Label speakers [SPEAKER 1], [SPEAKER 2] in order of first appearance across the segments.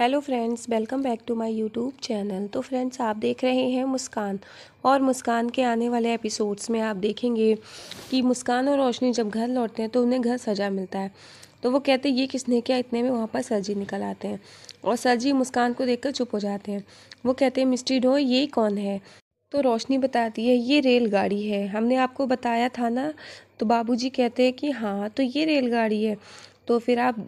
[SPEAKER 1] hello friends welcome back to my YouTube channel तो friends आप देख रहे हैं मुस्कान और मुस्कान के आने वाले एपिसोड्स में आप देखेंगे कि मुस्कान और रोशनी जब घर लौटते हैं तो उन्हें घर सजा मिलता है तो वो कहते हैं ये किसने क्या इतने में वहाँ पर सर जी निकल आते हैं और सर जी मुस्कान को देख चुप हो जाते हैं वो कहते हैं मिस्ट्री ढो ये कौन है तो रोशनी बताती है ये रेलगाड़ी है हमने आपको बताया था ना तो बाबूजी कहते हैं कि हाँ तो ये रेलगाड़ी है तो फिर आप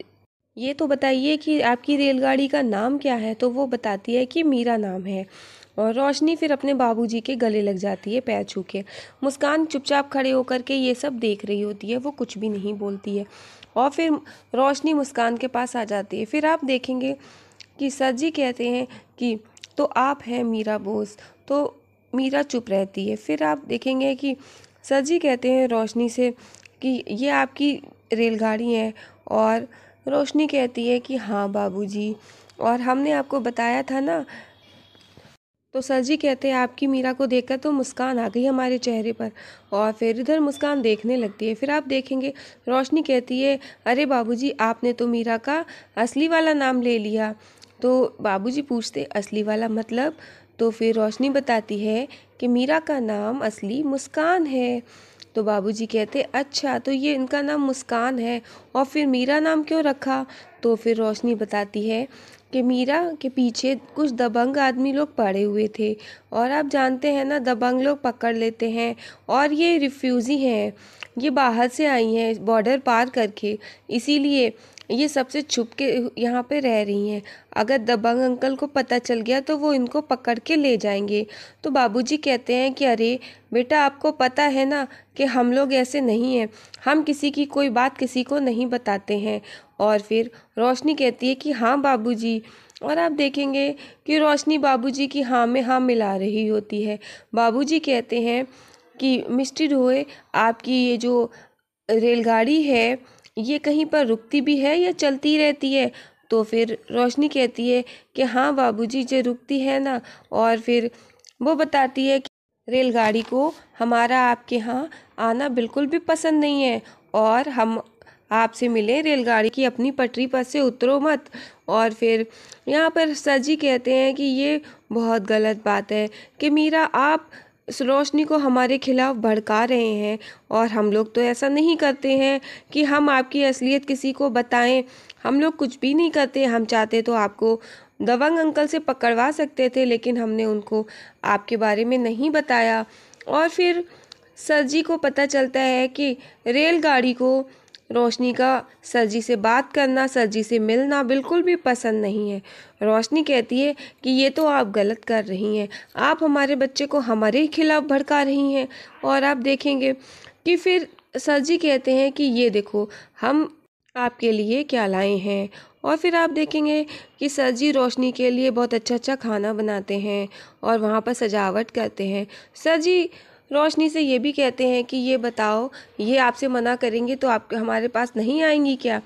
[SPEAKER 1] ये तो बताइए कि आपकी रेलगाड़ी का नाम क्या है तो वो बताती है कि मीरा नाम है और रोशनी फिर अपने बाबूजी के गले लग जाती है पैर छू के मुस्कान चुपचाप खड़े होकर के ये सब देख रही होती है वो कुछ भी नहीं बोलती है और फिर रोशनी मुस्कान के पास आ जाती है फिर आप देखेंगे कि सर जी कहते हैं कि तो आप हैं मीरा बोस तो मीरा चुप रहती है फिर आप देखेंगे कि सर जी कहते हैं रोशनी से कि ये आपकी रेलगाड़ी है और रोशनी कहती है कि हाँ बाबूजी और हमने आपको बताया था ना तो सर जी कहते हैं आपकी मीरा को देखकर तो मुस्कान आ गई हमारे चेहरे पर और फिर इधर मुस्कान देखने लगती है फिर आप देखेंगे रोशनी कहती है अरे बाबूजी आपने तो मीरा का असली वाला नाम ले लिया तो बाबूजी पूछते असली वाला मतलब तो फिर रोशनी बताती है कि मीरा का नाम असली मुस्कान है तो बाबूजी कहते अच्छा तो ये इनका नाम मुस्कान है और फिर मीरा नाम क्यों रखा तो फिर रोशनी बताती है कि मीरा के पीछे कुछ दबंग आदमी लोग पड़े हुए थे और आप जानते हैं ना दबंग लोग पकड़ लेते हैं और ये रिफ्यूज़ी हैं ये बाहर से आई हैं बॉर्डर पार करके इसीलिए ये सबसे छुप के यहाँ पे रह रही हैं अगर दबंग अंकल को पता चल गया तो वो इनको पकड़ के ले जाएंगे तो बाबूजी कहते हैं कि अरे बेटा आपको पता है ना कि हम लोग ऐसे नहीं हैं हम किसी की कोई बात किसी को नहीं बताते हैं और फिर रोशनी कहती है कि हाँ बाबू और आप देखेंगे कि रोशनी बाबू की हाँ में हाँ मिला रही होती है बाबू कहते हैं कि मिस्टर ढोए आपकी ये जो रेलगाड़ी है ये कहीं पर रुकती भी है या चलती रहती है तो फिर रोशनी कहती है कि हाँ बाबूजी ये रुकती है ना और फिर वो बताती है कि रेलगाड़ी को हमारा आपके यहाँ आना बिल्कुल भी पसंद नहीं है और हम आपसे मिले रेलगाड़ी की अपनी पटरी पर से उतरो मत और फिर यहाँ पर सर जी कहते हैं कि ये बहुत गलत बात है कि मीरा आप रोशनी को हमारे खिलाफ भड़का रहे हैं और हम लोग तो ऐसा नहीं करते हैं कि हम आपकी असलियत किसी को बताएं हम लोग कुछ भी नहीं करते हम चाहते तो आपको दबंग अंकल से पकड़वा सकते थे लेकिन हमने उनको आपके बारे में नहीं बताया और फिर सर जी को पता चलता है कि रेलगाड़ी को रोशनी का सर जी से बात करना सर जी से मिलना बिल्कुल भी पसंद नहीं है रोशनी कहती है कि ये तो आप गलत कर रही हैं आप हमारे बच्चे को हमारे ही खिलाफ़ भड़का रही हैं और आप देखेंगे कि फिर सर जी कहते हैं कि ये देखो हम आपके लिए क्या लाए हैं और फिर आप देखेंगे कि सर जी रोशनी के लिए बहुत अच्छा अच्छा खाना बनाते हैं और वहाँ पर सजावट करते हैं सर जी रोशनी से ये भी कहते हैं कि ये बताओ ये आपसे मना करेंगे तो आप हमारे पास नहीं आएंगी क्या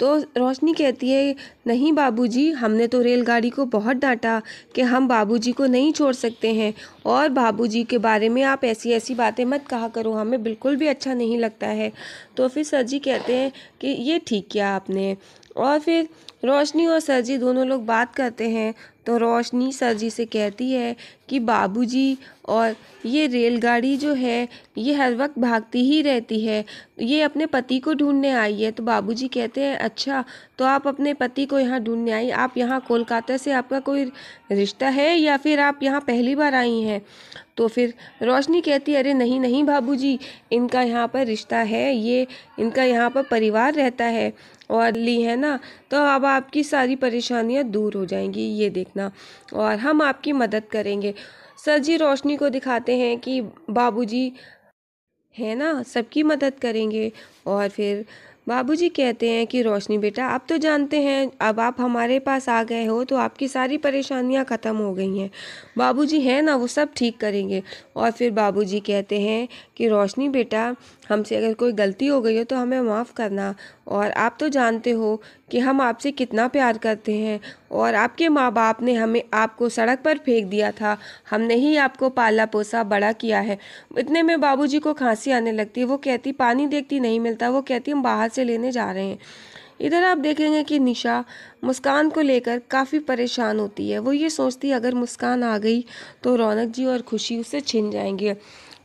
[SPEAKER 1] तो रोशनी कहती है नहीं बाबूजी हमने तो रेलगाड़ी को बहुत डांटा कि हम बाबूजी को नहीं छोड़ सकते हैं और बाबूजी के बारे में आप ऐसी ऐसी बातें मत कहा करो हमें बिल्कुल भी अच्छा नहीं लगता है तो फिर सर जी कहते हैं कि ये ठीक किया आपने और फिर रोशनी और सर जी दोनों लोग बात करते हैं तो रोशनी सर जी से कहती है कि बाबूजी और ये रेलगाड़ी जो है ये हर वक्त भागती ही रहती है ये अपने पति को ढूंढने आई है तो बाबूजी कहते हैं अच्छा तो आप अपने पति को यहाँ ढूंढने आई आप यहाँ कोलकाता से आपका कोई रिश्ता है या फिर आप यहाँ पहली बार आई हैं तो फिर रोशनी कहती अरे नहीं नहीं बाबूजी इनका यहाँ पर रिश्ता है ये इनका यहाँ पर परिवार रहता है और ली है ना तो अब आपकी सारी परेशानियाँ दूर हो जाएंगी ये देखना और हम आपकी मदद करेंगे सर जी रोशनी को दिखाते हैं कि बाबूजी है ना सबकी मदद करेंगे और फिर बाबूजी कहते हैं कि रोशनी बेटा आप तो जानते हैं अब आप हमारे पास आ गए हो तो आपकी सारी परेशानियां ख़त्म हो गई हैं बाबूजी हैं ना वो सब ठीक करेंगे और फिर बाबूजी कहते हैं कि रोशनी बेटा हमसे अगर कोई गलती हो गई हो तो हमें माफ़ करना और आप तो जानते हो कि हम आपसे कितना प्यार करते हैं और आपके माँ बाप ने हमें आपको सड़क पर फेंक दिया था हमने ही आपको पाला पोसा बड़ा किया है इतने में बाबूजी को खांसी आने लगती वो कहती पानी देखती नहीं मिलता वो कहती हम बाहर से लेने जा रहे हैं इधर आप देखेंगे कि निशा मुस्कान को लेकर काफ़ी परेशान होती है वो ये सोचती अगर मुस्कान आ गई तो रौनक जी और खुशी उससे छिन जाएंगे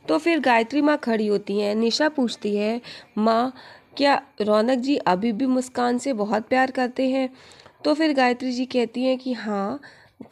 [SPEAKER 1] तो फिर गायत्री माँ खड़ी होती हैं निशा पूछती है माँ क्या रौनक जी अभी भी मुस्कान से बहुत प्यार करते हैं तो फिर गायत्री जी कहती हैं कि हाँ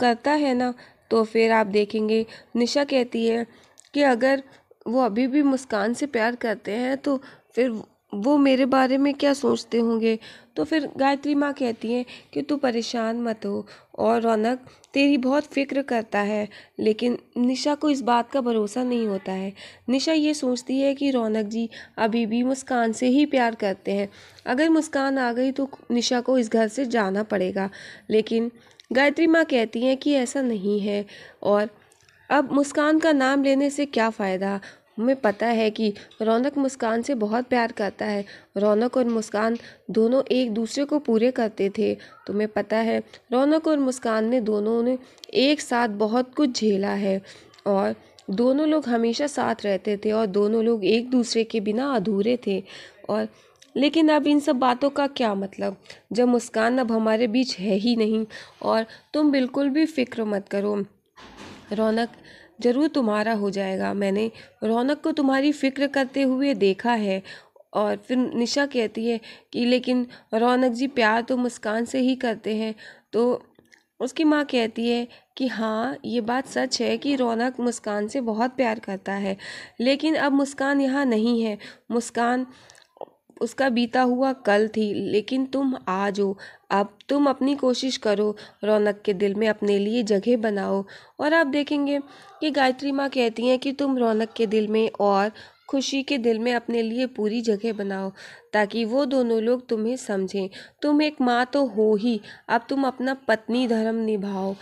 [SPEAKER 1] करता है ना तो फिर आप देखेंगे निशा कहती है कि अगर वो अभी भी मुस्कान से प्यार करते हैं तो फिर वो मेरे बारे में क्या सोचते होंगे तो फिर गायत्री माँ कहती हैं कि तू परेशान मत हो और रौनक तेरी बहुत फ़िक्र करता है लेकिन निशा को इस बात का भरोसा नहीं होता है निशा ये सोचती है कि रौनक जी अभी भी मुस्कान से ही प्यार करते हैं अगर मुस्कान आ गई तो निशा को इस घर से जाना पड़ेगा लेकिन गायत्री माँ कहती हैं कि ऐसा नहीं है और अब मुस्कान का नाम लेने से क्या फ़ायदा हमें पता है कि रौनक मुस्कान से बहुत प्यार करता है रौनक और मुस्कान दोनों एक दूसरे को पूरे करते थे तुम्हें पता है रौनक और मुस्कान ने दोनों ने एक साथ बहुत कुछ झेला है और दोनों लोग हमेशा साथ रहते थे और दोनों लोग एक दूसरे के बिना अधूरे थे और लेकिन अब इन सब बातों का क्या मतलब जब मुस्कान अब हमारे बीच है ही नहीं और तुम बिल्कुल भी फिक्र मत करो रौनक ज़रूर तुम्हारा हो जाएगा मैंने रौनक को तुम्हारी फ़िक्र करते हुए देखा है और फिर निशा कहती है कि लेकिन रौनक जी प्यार तो मुस्कान से ही करते हैं तो उसकी माँ कहती है कि हाँ ये बात सच है कि रौनक मुस्कान से बहुत प्यार करता है लेकिन अब मुस्कान यहाँ नहीं है मुस्कान उसका बीता हुआ कल थी लेकिन तुम आज हो अब तुम अपनी कोशिश करो रौनक के दिल में अपने लिए जगह बनाओ और आप देखेंगे कि गायत्री माँ कहती हैं कि तुम रौनक के दिल में और खुशी के दिल में अपने लिए पूरी जगह बनाओ ताकि वो दोनों लोग तुम्हें समझें तुम एक माँ तो हो ही अब तुम अपना पत्नी धर्म निभाओ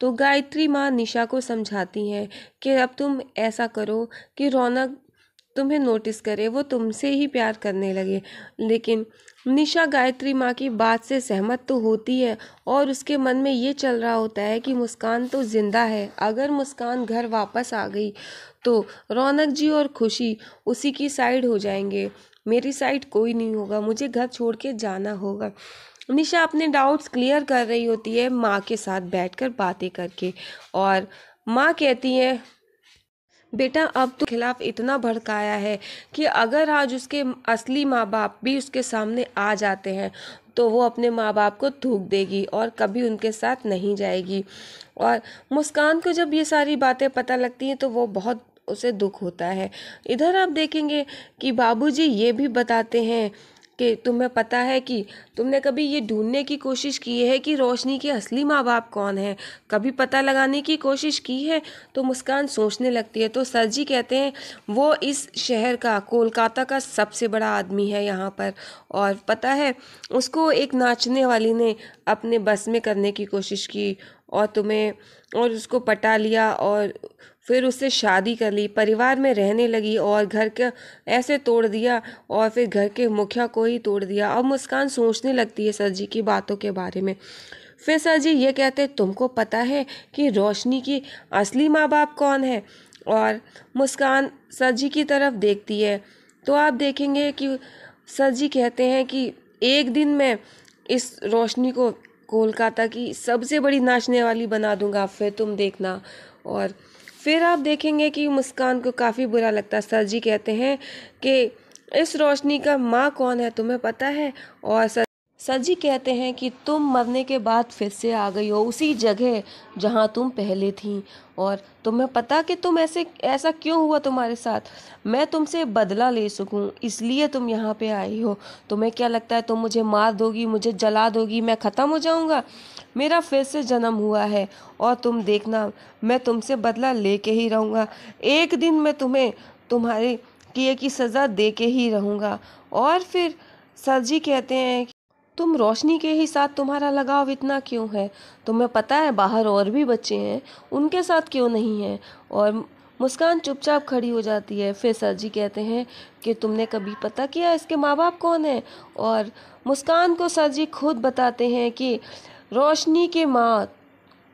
[SPEAKER 1] तो गायत्री माँ निशा को समझाती हैं कि अब तुम ऐसा करो कि रौनक तुम्हें नोटिस करे वो तुमसे ही प्यार करने लगे लेकिन निशा गायत्री माँ की बात से सहमत तो होती है और उसके मन में ये चल रहा होता है कि मुस्कान तो ज़िंदा है अगर मुस्कान घर वापस आ गई तो रौनक जी और खुशी उसी की साइड हो जाएंगे मेरी साइड कोई नहीं होगा मुझे घर छोड़ के जाना होगा निशा अपने डाउट्स क्लियर कर रही होती है माँ के साथ बैठकर बातें करके और माँ कहती है बेटा अब तो खिलाफ इतना भड़काया है कि अगर आज उसके असली माँ बाप भी उसके सामने आ जाते हैं तो वो अपने माँ बाप को थूक देगी और कभी उनके साथ नहीं जाएगी और मुस्कान को जब ये सारी बातें पता लगती हैं तो वो बहुत उसे दुख होता है इधर आप देखेंगे कि बाबूजी ये भी बताते हैं कि तुम्हें पता है कि तुमने कभी ये ढूंढने की कोशिश की है कि रोशनी के असली माँ बाप कौन हैं कभी पता लगाने की कोशिश की है तो मुस्कान सोचने लगती है तो सर जी कहते हैं वो इस शहर का कोलकाता का सबसे बड़ा आदमी है यहाँ पर और पता है उसको एक नाचने वाली ने अपने बस में करने की कोशिश की और तुम्हें और उसको पटा लिया और फिर उससे शादी कर ली परिवार में रहने लगी और घर का ऐसे तोड़ दिया और फिर घर के मुखिया को ही तोड़ दिया अब मुस्कान सोचने लगती है सर जी की बातों के बारे में फिर सर जी ये कहते तुमको पता है कि रोशनी की असली माँ बाप कौन है और मुस्कान सर जी की तरफ देखती है तो आप देखेंगे कि सर जी कहते हैं कि एक दिन मैं इस रोशनी को कोलकाता की सबसे बड़ी नाचने वाली बना दूंगा फिर तुम देखना और फिर आप देखेंगे कि मुस्कान को काफ़ी बुरा लगता है सर जी कहते हैं कि इस रोशनी का माँ कौन है तुम्हें पता है और सर सर जी कहते हैं कि तुम मरने के बाद फिर से आ गई हो उसी जगह जहाँ तुम पहले थी और तुम्हें पता कि तुम ऐसे ऐसा क्यों हुआ तुम्हारे साथ मैं तुमसे बदला ले सकूँ इसलिए तुम यहाँ पे आई हो तुम्हें क्या लगता है तुम मुझे मार दोगी मुझे जला दोगी मैं ख़त्म हो जाऊँगा मेरा फिर से जन्म हुआ है और तुम देखना मैं तुमसे बदला ले के ही रहूँगा एक दिन मैं तुम्हें तुम्हारे किए की सज़ा दे के ही रहूँगा और फिर सर जी कहते हैं तुम रोशनी के ही साथ तुम्हारा लगाव इतना क्यों है तुम्हें पता है बाहर और भी बच्चे हैं उनके साथ क्यों नहीं है और मुस्कान चुपचाप खड़ी हो जाती है फिर सर जी कहते हैं कि तुमने कभी पता किया इसके माँ बाप कौन है और मुस्कान को सर जी खुद बताते हैं कि रोशनी के माँ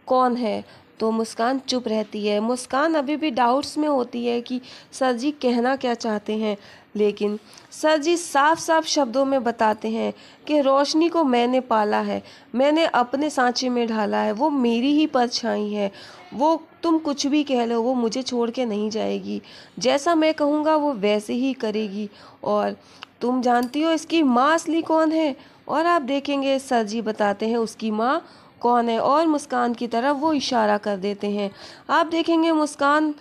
[SPEAKER 1] कौन है तो मुस्कान चुप रहती है मुस्कान अभी भी डाउट्स में होती है कि सर जी कहना क्या चाहते हैं लेकिन सर जी साफ साफ शब्दों में बताते हैं कि रोशनी को मैंने पाला है मैंने अपने सांचे में ढाला है वो मेरी ही परछाई है वो तुम कुछ भी कह लो वो मुझे छोड़ के नहीं जाएगी जैसा मैं कहूँगा वो वैसे ही करेगी और तुम जानती हो इसकी माँ असली कौन है और आप देखेंगे सर जी बताते हैं उसकी माँ कौन है और मुस्कान की तरफ वो इशारा कर देते हैं आप देखेंगे मुस्कान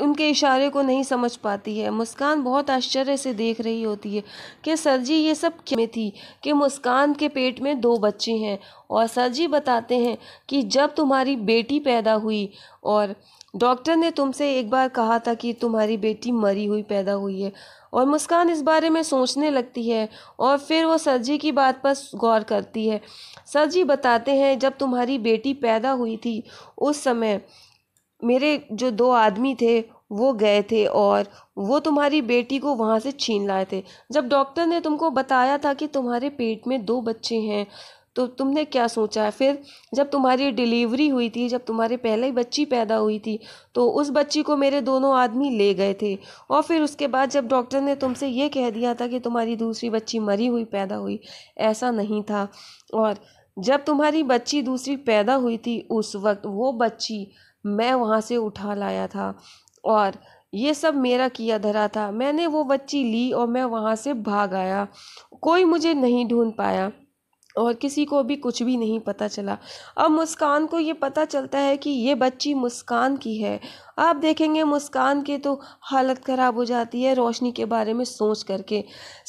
[SPEAKER 1] उनके इशारे को नहीं समझ पाती है मुस्कान बहुत आश्चर्य से देख रही होती है कि सर जी ये सब क्या में थी कि मुस्कान के पेट में दो बच्चे हैं और सर जी बताते हैं कि जब तुम्हारी बेटी पैदा हुई और डॉक्टर ने तुमसे एक बार कहा था कि तुम्हारी बेटी मरी हुई पैदा हुई है और मुस्कान इस बारे में सोचने लगती है और फिर वो सर जी की बात पर गौर करती है सर जी बताते हैं जब तुम्हारी बेटी पैदा हुई थी उस समय मेरे जो दो आदमी थे वो गए थे और वो तुम्हारी बेटी को वहाँ से छीन लाए थे जब डॉक्टर ने तुमको बताया था कि तुम्हारे पेट में दो बच्चे हैं तो तुमने क्या सोचा है फिर जब तुम्हारी डिलीवरी हुई थी जब तुम्हारे पहले ही बच्ची पैदा हुई थी तो उस बच्ची को मेरे दोनों आदमी ले गए थे और फिर उसके बाद जब डॉक्टर ने तुमसे ये कह दिया था कि तुम्हारी दूसरी बच्ची मरी हुई पैदा हुई ऐसा नहीं था और जब तुम्हारी बच्ची दूसरी पैदा हुई थी उस वक्त वो बच्ची मैं वहाँ से उठा लाया था और ये सब मेरा किया धरा था मैंने वो बच्ची ली और मैं वहाँ से भाग आया कोई मुझे नहीं ढूंढ पाया और किसी को भी कुछ भी नहीं पता चला अब मुस्कान को ये पता चलता है कि ये बच्ची मुस्कान की है आप देखेंगे मुस्कान की तो हालत ख़राब हो जाती है रोशनी के बारे में सोच करके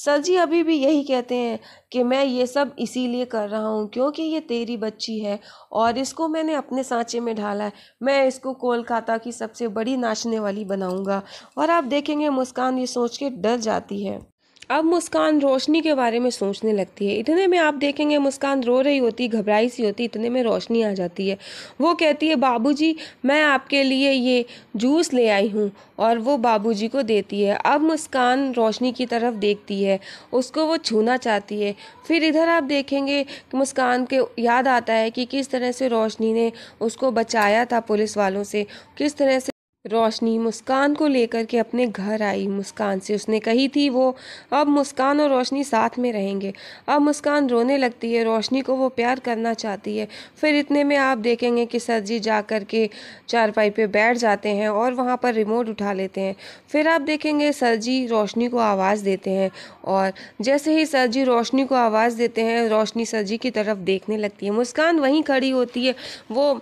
[SPEAKER 1] सर जी अभी भी यही कहते हैं कि मैं ये सब इसीलिए कर रहा हूँ क्योंकि ये तेरी बच्ची है और इसको मैंने अपने सांचे में ढाला है मैं इसको कोलकाता की सबसे बड़ी नाचने वाली बनाऊँगा और आप देखेंगे मुस्कान ये सोच के डर जाती है अब मुस्कान रोशनी के बारे में सोचने लगती है इतने में आप देखेंगे मुस्कान रो रही होती घबराई सी होती इतने में रोशनी आ जाती है वो कहती है बाबूजी मैं आपके लिए ये जूस ले आई हूँ और वो बाबूजी को देती है अब मुस्कान रोशनी की तरफ देखती है उसको वो छूना चाहती है फिर इधर आप देखेंगे कि मुस्कान के याद आता है कि किस तरह से रोशनी ने उसको बचाया था पुलिस वालों से किस तरह से रोशनी मुस्कान को लेकर के अपने घर आई मुस्कान से उसने कही थी वो अब मुस्कान और रोशनी साथ में रहेंगे अब मुस्कान रोने लगती है रोशनी को वो प्यार करना चाहती है फिर इतने में आप देखेंगे कि सर जी जा कर के चारपाई पे बैठ जाते हैं और वहाँ पर रिमोट उठा लेते हैं फिर आप देखेंगे सर जी रोशनी को आवाज़ देते हैं और जैसे ही सर जी रोशनी को आवाज़ देते हैं रोशनी सर जी की तरफ देखने लगती है मुस्कान वहीं खड़ी होती है वो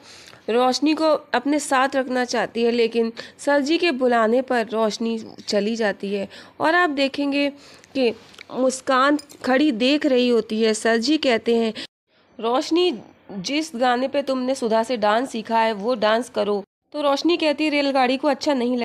[SPEAKER 1] रोशनी को अपने साथ रखना चाहती है लेकिन दिन सर जी के बुलाने पर रोशनी चली जाती है और आप देखेंगे कि मुस्कान खड़ी देख रही होती है सर जी कहते हैं रोशनी जिस गाने पे तुमने सुधा से डांस सीखा है वो डांस करो तो रोशनी कहती रेलगाड़ी को अच्छा नहीं लगा